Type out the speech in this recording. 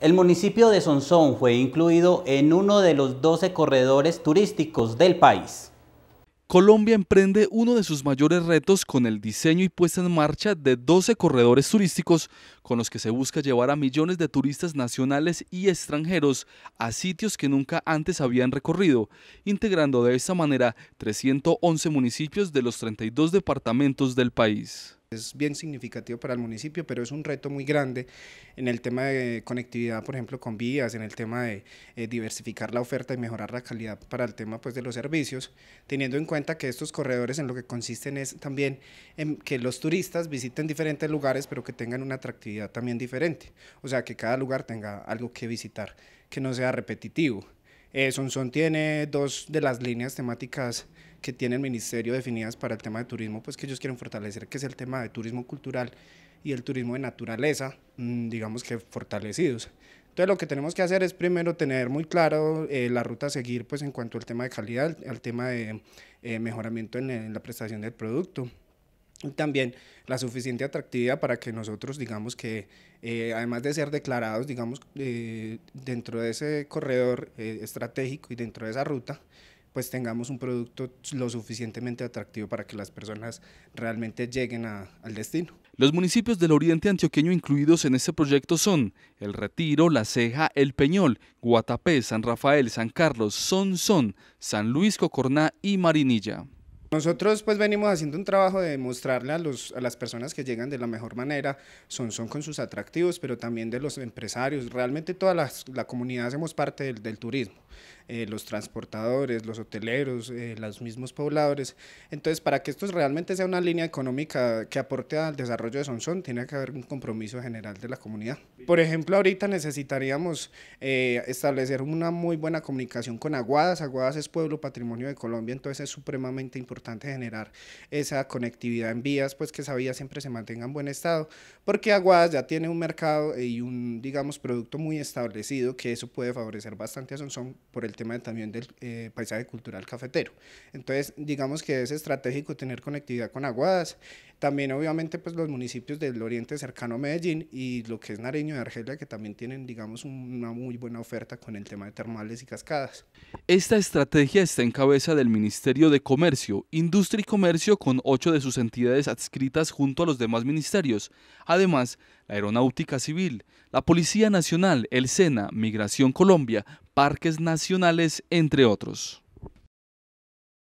El municipio de Sonsón fue incluido en uno de los 12 corredores turísticos del país. Colombia emprende uno de sus mayores retos con el diseño y puesta en marcha de 12 corredores turísticos con los que se busca llevar a millones de turistas nacionales y extranjeros a sitios que nunca antes habían recorrido, integrando de esta manera 311 municipios de los 32 departamentos del país. Es bien significativo para el municipio, pero es un reto muy grande en el tema de conectividad, por ejemplo, con vías, en el tema de eh, diversificar la oferta y mejorar la calidad para el tema pues, de los servicios, teniendo en cuenta que estos corredores en lo que consisten es también en que los turistas visiten diferentes lugares, pero que tengan una atractividad también diferente. O sea, que cada lugar tenga algo que visitar que no sea repetitivo. Eh, Sonson tiene dos de las líneas temáticas que tiene el ministerio definidas para el tema de turismo, pues que ellos quieren fortalecer, que es el tema de turismo cultural y el turismo de naturaleza, mm, digamos que fortalecidos. Entonces lo que tenemos que hacer es primero tener muy claro eh, la ruta a seguir pues en cuanto al tema de calidad, al tema de eh, mejoramiento en la prestación del producto también la suficiente atractividad para que nosotros digamos que eh, además de ser declarados digamos eh, dentro de ese corredor eh, estratégico y dentro de esa ruta pues tengamos un producto lo suficientemente atractivo para que las personas realmente lleguen al destino. Los municipios del oriente antioqueño incluidos en este proyecto son El Retiro, La Ceja, El Peñol, Guatapé, San Rafael, San Carlos, Son Son, San Luis Cocorná y Marinilla. Nosotros pues venimos haciendo un trabajo de mostrarle a, los, a las personas que llegan de la mejor manera, son, son con sus atractivos, pero también de los empresarios. Realmente toda la, comunidad hacemos parte del, del turismo. Eh, los transportadores, los hoteleros, eh, los mismos pobladores. Entonces, para que esto realmente sea una línea económica que aporte al desarrollo de Sonsón, tiene que haber un compromiso general de la comunidad. Por ejemplo, ahorita necesitaríamos eh, establecer una muy buena comunicación con Aguadas. Aguadas es pueblo patrimonio de Colombia, entonces es supremamente importante generar esa conectividad en vías, pues que esa vía siempre se mantenga en buen estado, porque Aguadas ya tiene un mercado y un, digamos, producto muy establecido que eso puede favorecer bastante a Sonsón por el tema también del eh, paisaje cultural cafetero. Entonces, digamos que es estratégico tener conectividad con Aguadas, también obviamente pues los municipios del oriente cercano a Medellín y lo que es Nariño y Argelia, que también tienen, digamos, una muy buena oferta con el tema de termales y cascadas. Esta estrategia está en cabeza del Ministerio de Comercio, Industria y Comercio con ocho de sus entidades adscritas junto a los demás ministerios. Además, Aeronáutica Civil, la Policía Nacional, el SENA, Migración Colombia, Parques Nacionales, entre otros.